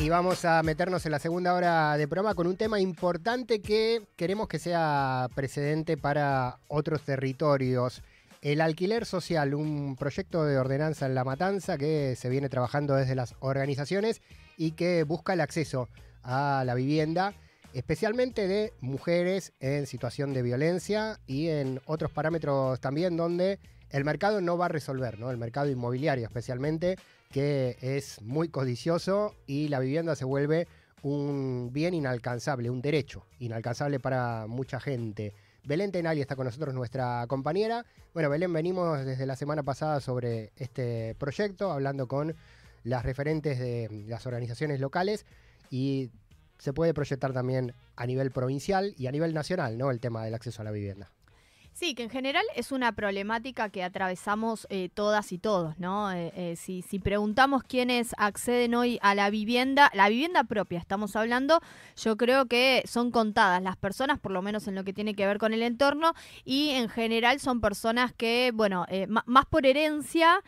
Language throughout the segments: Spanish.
Y vamos a meternos en la segunda hora de programa con un tema importante que queremos que sea precedente para otros territorios. El alquiler social, un proyecto de ordenanza en La Matanza que se viene trabajando desde las organizaciones y que busca el acceso a la vivienda, especialmente de mujeres en situación de violencia y en otros parámetros también donde el mercado no va a resolver, ¿no? El mercado inmobiliario especialmente que es muy codicioso y la vivienda se vuelve un bien inalcanzable, un derecho inalcanzable para mucha gente. Belén Tenali está con nosotros, nuestra compañera. Bueno, Belén, venimos desde la semana pasada sobre este proyecto, hablando con las referentes de las organizaciones locales y se puede proyectar también a nivel provincial y a nivel nacional, ¿no? El tema del acceso a la vivienda. Sí, que en general es una problemática que atravesamos eh, todas y todos, ¿no? Eh, eh, si, si, preguntamos quiénes acceden hoy a la vivienda, la vivienda propia estamos hablando, yo creo que son contadas las personas, por lo menos en lo que tiene que ver con el entorno, y en general son personas que, bueno, más por herencia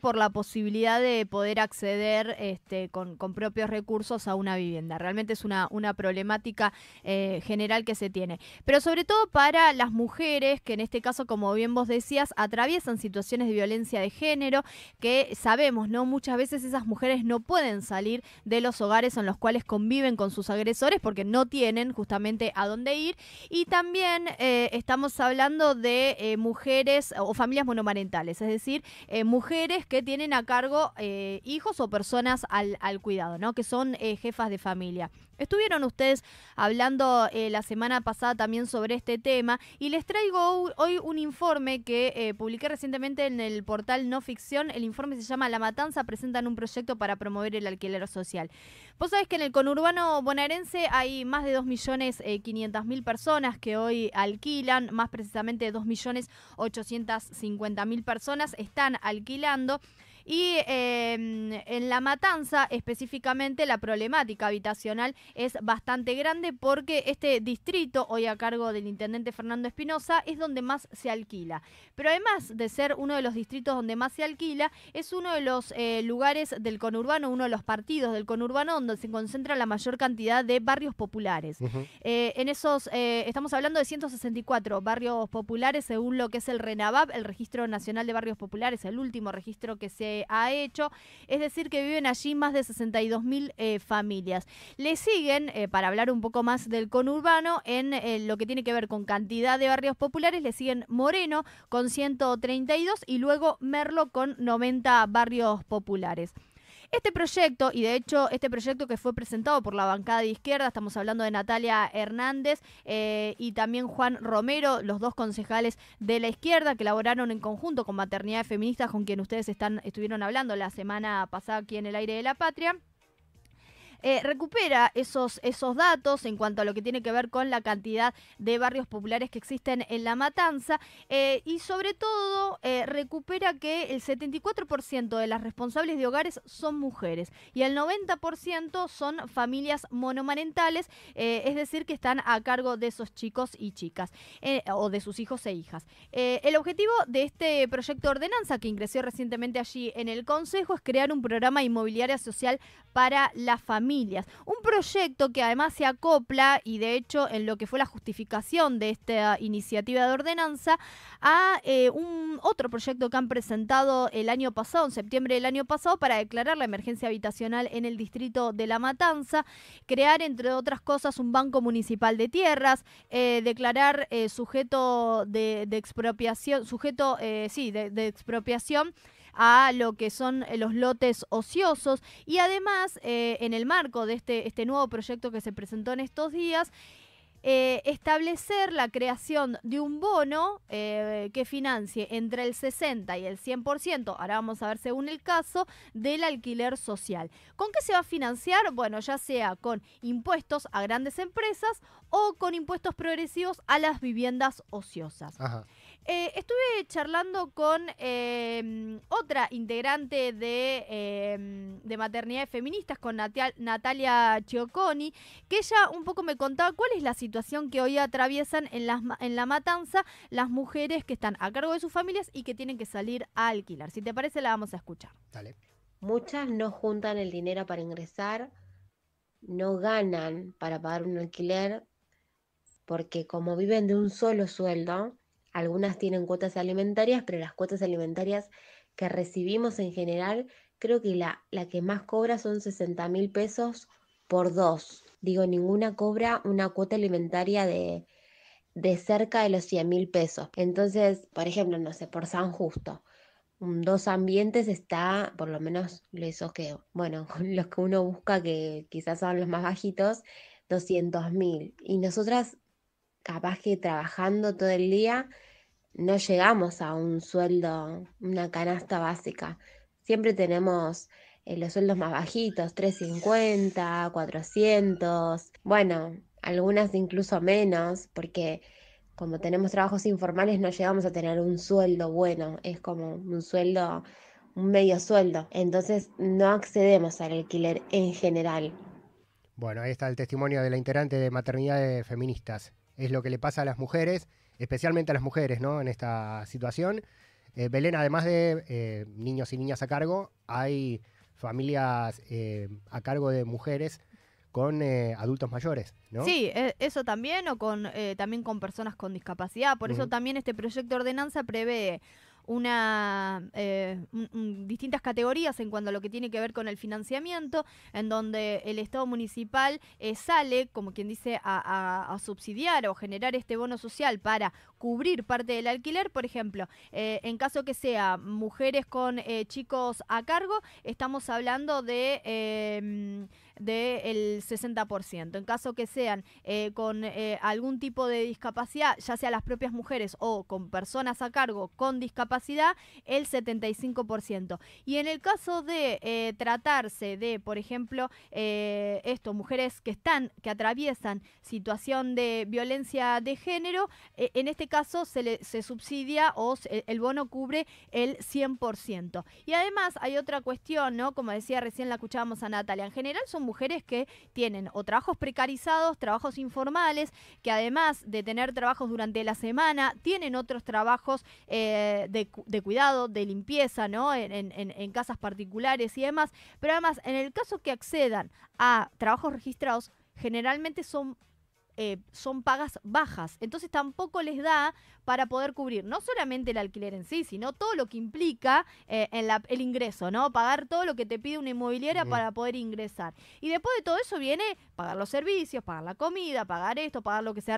por la posibilidad de poder acceder este, con, propios recursos a una vivienda. Realmente es una, una problemática eh, general que se tiene. Pero sobre todo para las mujeres, que en este caso, como bien vos decías, atraviesan situaciones de violencia de género, que sabemos, ¿no? Muchas veces esas mujeres no pueden salir de los hogares en los cuales conviven con sus agresores porque no tienen justamente a dónde ir. Y también eh, estamos hablando de eh, mujeres o familias monomarentales, es decir, mujeres que tienen a cargo eh, hijos o personas al, cuidado, ¿no? Que son eh, jefas de familia. Estuvieron ustedes hablando eh, la semana pasada también sobre este tema y les traigo hoy un informe que publiqué recientemente en el portal No Ficción. El informe se llama La Matanza, presentan un proyecto para promover el alquiler social. Vos sabés que en el conurbano bonaerense hay más de 2.500.000 personas que hoy alquilan, más precisamente 2.850.000 personas están alquilando pasando y em, en La Matanza, específicamente, la problemática habitacional es bastante grande porque este distrito, hoy a cargo del intendente Fernando Espinosa, es donde más se alquila. Pero además de ser uno de los distritos donde más se alquila, es uno de los eh, lugares del conurbano, uno de los partidos del conurbano donde se concentra la mayor cantidad de barrios populares. Eh, en esos, eh, estamos hablando de 164 barrios populares según lo que es el RENAVAP, el Registro Nacional de Barrios Populares, el último registro que se ha hecho. Es decir, que viven allí más de 62.000 mil eh, familias. Le siguen, eh, para hablar un poco más del conurbano, en eh, lo que tiene que ver con cantidad de barrios populares, le siguen Moreno con 132 y luego Merlo con 90 barrios populares. Este proyecto, y de hecho este proyecto que fue presentado por la bancada de izquierda, estamos hablando de Natalia Hernández eh, y también Juan Romero, los dos concejales de la izquierda que elaboraron en conjunto con Maternidad Feminista, con quien ustedes están, estuvieron hablando la semana pasada aquí en el aire de la patria. Eh, recupera esos, esos datos en cuanto a lo que tiene que ver con la cantidad de barrios populares que existen en La Matanza eh, y sobre todo eh, recupera que el 74% de las responsables de hogares son mujeres y el 90% son familias monomarentales, es decir, que están a cargo de esos chicos y chicas o de sus hijos e hijas. el objetivo de este proyecto de ordenanza que ingresó recientemente allí en el Consejo es crear un programa inmobiliario social para la familia un proyecto que además se acopla y de hecho en lo que fue la justificación de esta iniciativa de ordenanza a eh, un otro proyecto que han presentado el año pasado, en septiembre del año pasado, para declarar la emergencia habitacional en el distrito de La Matanza, crear entre otras cosas un banco municipal de tierras, eh, declarar eh, sujeto de, expropiación, sujeto, sí, de expropiación a lo que son eh, los lotes ociosos y además eh, en el marco de este, este nuevo proyecto que se presentó en estos días, eh, establecer la creación de un bono que financie entre el 60 y el 100%, ahora vamos a ver según el caso, del alquiler social. ¿Con qué se va a financiar? Bueno, ya sea con impuestos a grandes empresas o con impuestos progresivos a las viviendas ociosas. Ajá. Eh, estuve charlando con em, otra integrante de, maternidad em, de, Maternidades Feministas, con Natalia Ciocconi, que ella un poco me contaba cuál es la situación que hoy atraviesan en, las, en la matanza las mujeres que están a cargo de sus familias y que tienen que salir a alquilar. Si te parece, la vamos a escuchar. Dale. Muchas no juntan el dinero para ingresar, no ganan para pagar un alquiler, porque como viven de un solo sueldo, algunas tienen cuotas alimentarias, pero las cuotas alimentarias que recibimos en general, creo que la, la que más cobra son 60 mil pesos por dos. Digo, ninguna cobra una cuota alimentaria de, de cerca de los 100 mil pesos. Entonces, por ejemplo, no sé, por San Justo, dos ambientes está, por lo menos esos que, bueno, los que uno busca, que quizás son los más bajitos, 200 mil. Y nosotras capaz que trabajando todo el día no llegamos a un sueldo, una canasta básica. Siempre tenemos eh, los sueldos más bajitos, 350, 400, bueno, algunas incluso menos, porque como tenemos trabajos informales no llegamos a tener un sueldo bueno, es como un sueldo, un medio sueldo. Entonces no accedemos al alquiler en general. Bueno, ahí está el testimonio de la integrante de Maternidades Feministas es lo que le pasa a las mujeres, especialmente a las mujeres, ¿no? En esta situación. Eh, Belén, además de eh, niños y niñas a cargo, hay familias eh, a cargo de mujeres con adultos mayores, ¿no? Sí, e, eso también, o con también con personas con discapacidad. Por eso también este proyecto de ordenanza prevé una eh, distintas categorías en cuanto a lo que tiene que ver con el financiamiento, en donde el Estado municipal eh, sale, como quien dice, a, subsidiar o generar este bono social para cubrir parte del alquiler. Por ejemplo, eh, en caso que sea mujeres con chicos a cargo, estamos hablando de del 60%. En caso que sean eh, con eh, algún tipo de discapacidad, ya sea las propias mujeres o con personas a cargo con discapacidad, el 75%. Y en el caso de eh, tratarse de, por ejemplo, esto, mujeres que están, que atraviesan situación de violencia de género, en este caso se, subsidia o el bono cubre el 100%. Y además hay otra cuestión, ¿no? Como decía recién, la escuchábamos a Natalia. En general son mujeres que tienen o trabajos precarizados, trabajos informales, que además de tener trabajos durante la semana, tienen otros trabajos eh, de, cuidado, de limpieza, ¿no? En, en casas particulares y demás. Pero además, en el caso que accedan a trabajos registrados, generalmente son eh, son pagas bajas. Entonces tampoco les da para poder cubrir no solamente el alquiler en sí, sino todo lo que implica eh, en el ingreso, ¿no? Pagar todo lo que te pide una inmobiliaria para poder ingresar. Y después de todo eso viene pagar los servicios, pagar la comida, pagar esto, pagar lo que se,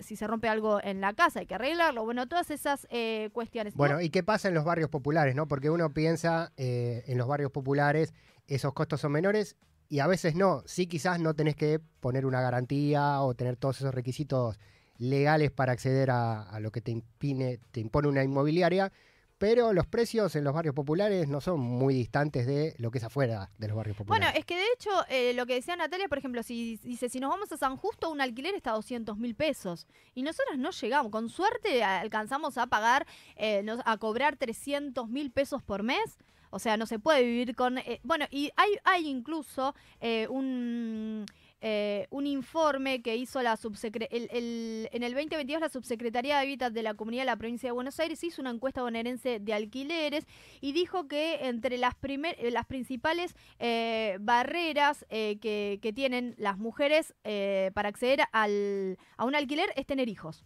si se rompe algo en la casa, hay que arreglarlo. Bueno, todas esas eh, cuestiones. Bueno, ¿y qué pasa en los barrios populares, no? Porque uno piensa en los barrios populares esos costos son menores y a veces no. Sí, quizás no tenés que poner una garantía o tener todos esos requisitos legales para acceder a, lo que te, impine, te impone una inmobiliaria, pero los precios en los barrios populares no son muy distantes de lo que es afuera de los barrios populares. Bueno, es que de hecho, eh, lo que decía Natalia, por ejemplo, si dice, si nos vamos a San Justo, un alquiler está a 200 mil pesos y nosotros no llegamos, con suerte alcanzamos a pagar, eh, a cobrar 300 mil pesos por mes o sea, no se puede vivir con... Eh, bueno, y hay, hay incluso eh, un... Eh, un informe que hizo la subsecre el, en el 2022 la Subsecretaría de Hábitat de la Comunidad de la Provincia de Buenos Aires hizo una encuesta bonaerense de alquileres y dijo que entre las, primer, las principales barreras que, tienen las mujeres para acceder al, a un alquiler es tener hijos.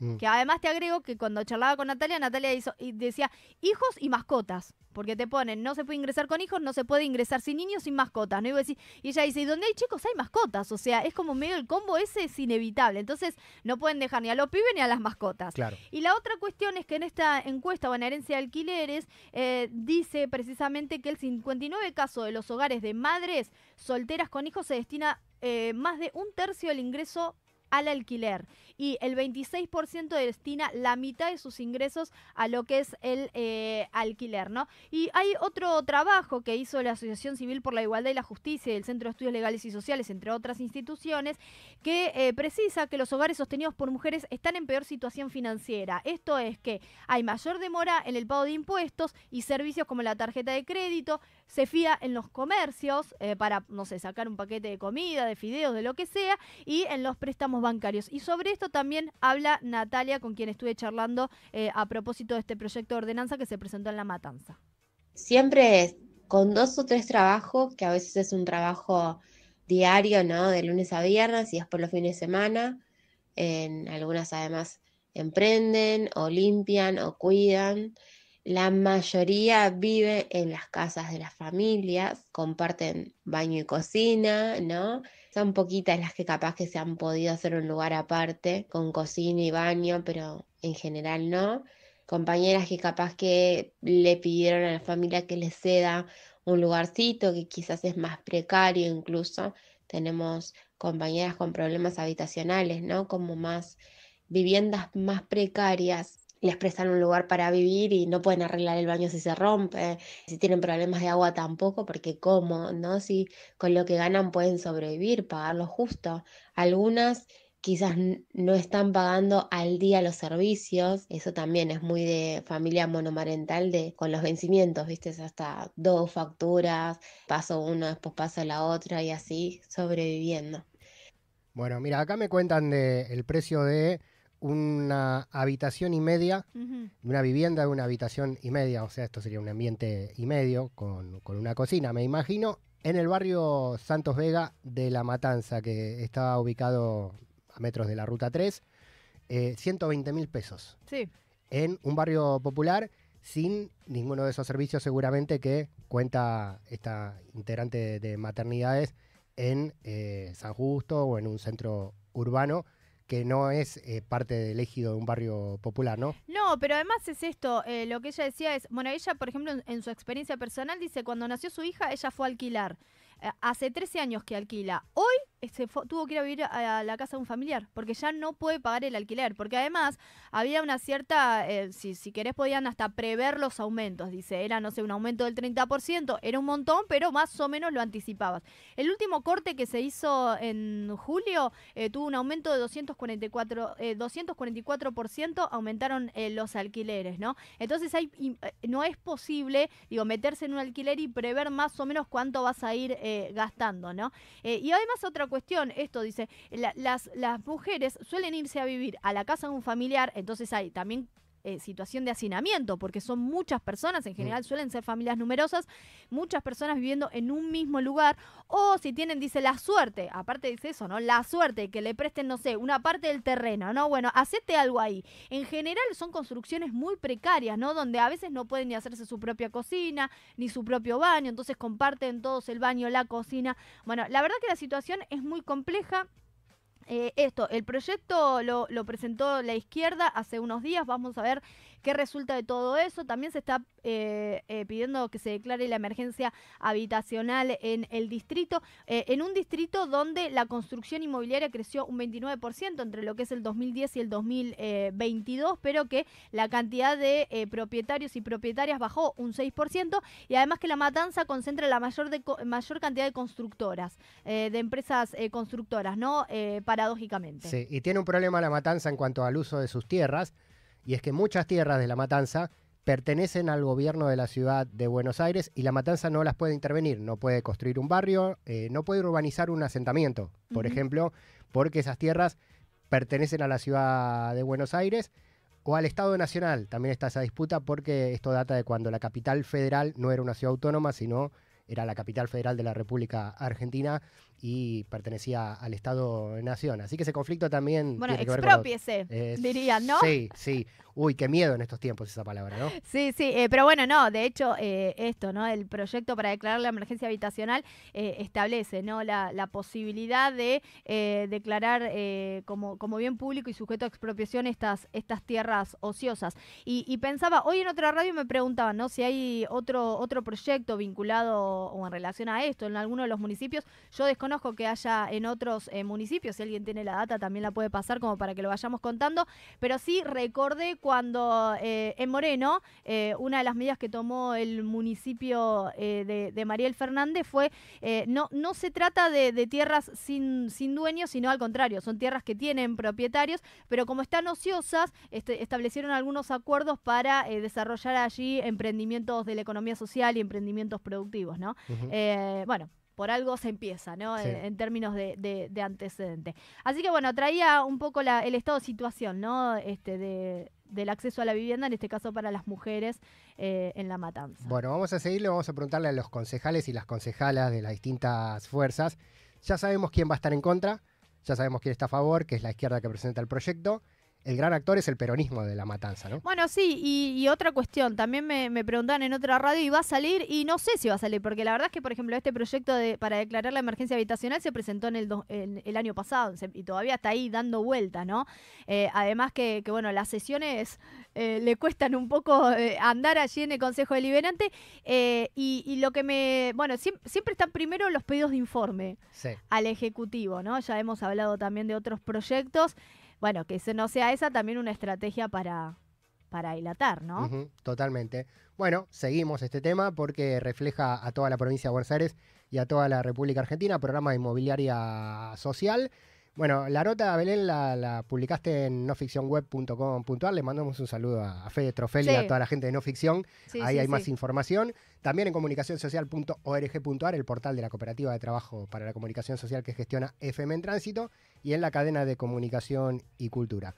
Mm. Que además te agrego que cuando charlaba con Natalia, Natalia hizo, y decía hijos y mascotas. Porque te ponen, no se puede ingresar con hijos, no se puede ingresar sin niños, sin mascotas. ¿no? Y, ella dice, y donde hay chicos hay mascotas. O sea, es como medio el combo ese es inevitable. Entonces, no pueden dejar ni a los pibes ni a las mascotas. Claro. Y la otra cuestión es que en esta encuesta herencia de alquileres eh, dice precisamente que el 59 caso de los hogares de madres solteras con hijos se destina eh, más de un tercio del ingreso al alquiler y el 26% destina la mitad de sus ingresos a lo que es el eh, alquiler, ¿no? Y hay otro trabajo que hizo la Asociación Civil por la Igualdad y la Justicia y el Centro de Estudios Legales y Sociales, entre otras instituciones, que eh, precisa que los hogares sostenidos por mujeres están en peor situación financiera. Esto es que hay mayor demora en el pago de impuestos y servicios como la tarjeta de crédito, se fía en los comercios eh, para, no sé, sacar un paquete de comida, de fideos, de lo que sea, y en los préstamos bancarios. Y sobre esto también habla Natalia, con quien estuve charlando eh, a propósito de este proyecto de ordenanza que se presentó en La Matanza. Siempre es con dos o tres trabajos, que a veces es un trabajo diario, ¿no? De lunes a viernes y después los fines de semana. En algunas además emprenden o limpian o cuidan. La mayoría vive en las casas de las familias, comparten baño y cocina, ¿no? Son poquitas las que capaz que se han podido hacer un lugar aparte con cocina y baño, pero en general no. Compañeras que capaz que le pidieron a la familia que les ceda un lugarcito que quizás es más precario incluso. Tenemos compañeras con problemas habitacionales, ¿no? Como más viviendas más precarias les prestan un lugar para vivir y no pueden arreglar el baño si se rompe, si tienen problemas de agua tampoco, porque cómo, ¿no? Si con lo que ganan pueden sobrevivir, pagarlo justo. Algunas quizás no están pagando al día los servicios, eso también es muy de familia monomarental de con los vencimientos, viste, hasta dos facturas, paso una, después pasa la otra y así sobreviviendo. Bueno, mira, acá me cuentan de el precio de una habitación y media, una vivienda de una habitación y media, o sea, esto sería un ambiente y medio con, una cocina, me imagino, en el barrio Santos Vega de La Matanza, que está ubicado a metros de la Ruta 3, eh, 120 mil pesos. Sí. En un barrio popular sin ninguno de esos servicios seguramente que cuenta esta integrante de, maternidades en eh, San Justo o en un centro urbano que no es eh, parte del ejido de un barrio popular, ¿no? No, pero además es esto, eh, lo que ella decía es, bueno, ella, por ejemplo, en, su experiencia personal dice, cuando nació su hija, ella fue a alquilar. Eh, hace 13 años que alquila. Hoy tuvo que ir a vivir a la casa de un familiar, porque ya no puede pagar el alquiler, porque además había una cierta, eh, si, si querés podían hasta prever los aumentos, dice, era, no sé, un aumento del 30%, era un montón, pero más o menos lo anticipabas. El último corte que se hizo en julio eh, tuvo un aumento de 244, eh, aumentaron los alquileres, ¿no? Entonces hay, no es posible, digo, meterse en un alquiler y prever más o menos cuánto vas a ir gastando, ¿no? y además otra cuestión, esto dice, las, las mujeres suelen irse a vivir a la casa de un familiar, entonces hay también eh, situación de hacinamiento, porque son muchas personas, en mm. general suelen ser familias numerosas, muchas personas viviendo en un mismo lugar, o si tienen, dice, la suerte, aparte dice eso, ¿no? La suerte, que le presten, no sé, una parte del terreno, ¿no? Bueno, hacete algo ahí. En general son construcciones muy precarias, ¿no? Donde a veces no pueden ni hacerse su propia cocina, ni su propio baño, entonces comparten todos el baño, la cocina. Bueno, la verdad que la situación es muy compleja. Eh, esto, el proyecto lo, lo presentó la izquierda hace unos días, vamos a ver ¿Qué resulta de todo eso? También se está eh, eh, pidiendo que se declare la emergencia habitacional en el distrito, eh, en un distrito donde la construcción inmobiliaria creció un 29% entre lo que es el 2010 y el 2022, pero que la cantidad de propietarios y propietarias bajó un 6% y además que la matanza concentra la mayor, de, mayor cantidad de constructoras, de empresas constructoras, ¿no? paradójicamente. Sí, y tiene un problema la matanza en cuanto al uso de sus tierras y es que muchas tierras de La Matanza pertenecen al gobierno de la ciudad de Buenos Aires y La Matanza no las puede intervenir, no puede construir un barrio, eh, no puede urbanizar un asentamiento, por ejemplo, porque esas tierras pertenecen a la ciudad de Buenos Aires o al Estado Nacional. También está esa disputa porque esto data de cuando la capital federal no era una ciudad autónoma, sino era la capital federal de la República Argentina y pertenecía al Estado-Nación. Así que ese conflicto también. Bueno, expropiese, dirían, ¿no? Sí, sí. Uy, qué miedo en estos tiempos esa palabra, ¿no? Sí, sí, eh, pero bueno, no, de hecho, eh, esto, ¿no? El proyecto para declarar la emergencia habitacional eh, establece, ¿no? La, posibilidad de declarar como, como bien público y sujeto a expropiación estas, estas tierras ociosas. Y, pensaba, hoy en otra radio me preguntaban, ¿no? Si hay otro, otro proyecto vinculado o, en relación a esto en alguno de los municipios. Yo desconozco que haya en otros eh, municipios, si alguien tiene la data también la puede pasar como para que lo vayamos contando, pero sí recordé cuando eh, en Moreno eh, una de las medidas que tomó el municipio de, Mariel Fernández fue no, no se trata de, tierras sin, sin dueños, sino al contrario, son tierras que tienen propietarios, pero como están ociosas, este, establecieron algunos acuerdos para desarrollar allí emprendimientos de la economía social y emprendimientos productivos, ¿no? Eh, bueno, por algo se empieza, ¿no? En, términos de, de, antecedente. Así que bueno, traía un poco el estado de situación, ¿no? Este, del acceso a la vivienda, en este caso para las mujeres eh, en la matanza. Bueno, vamos a seguirlo, vamos a preguntarle a los concejales y las concejalas de las distintas fuerzas. Ya sabemos quién va a estar en contra, ya sabemos quién está a favor, que es la izquierda que presenta el proyecto el gran actor es el peronismo de la matanza, ¿no? Bueno, sí, y, otra cuestión, también me, preguntaban en otra radio y va a salir, y no sé si va a salir, porque la verdad es que, por ejemplo, este proyecto de, para declarar la emergencia habitacional se presentó en el, año pasado y todavía está ahí dando vuelta, ¿no? Eh, además que, bueno, las sesiones eh, le cuestan un poco eh, andar allí en el Consejo Deliberante, y, lo que me, bueno, siempre, están primero los pedidos de informe al Ejecutivo, ¿no? Ya hemos hablado también de otros proyectos bueno, que no sea esa también una estrategia para, para hilatar, ¿no? totalmente. Bueno, seguimos este tema porque refleja a toda la provincia de Buenos Aires y a toda la República Argentina, programa de inmobiliaria social. Bueno, la nota, Belén, la, publicaste en noficcionweb.com.ar. Le mandamos un saludo a, a Fede Trofelli y a toda la gente de No Ficción. Ahí hay más información. También en comunicacionsocial.org.ar, el portal de la Cooperativa de Trabajo para la Comunicación Social que gestiona FM en Tránsito y en la cadena de comunicación y cultura.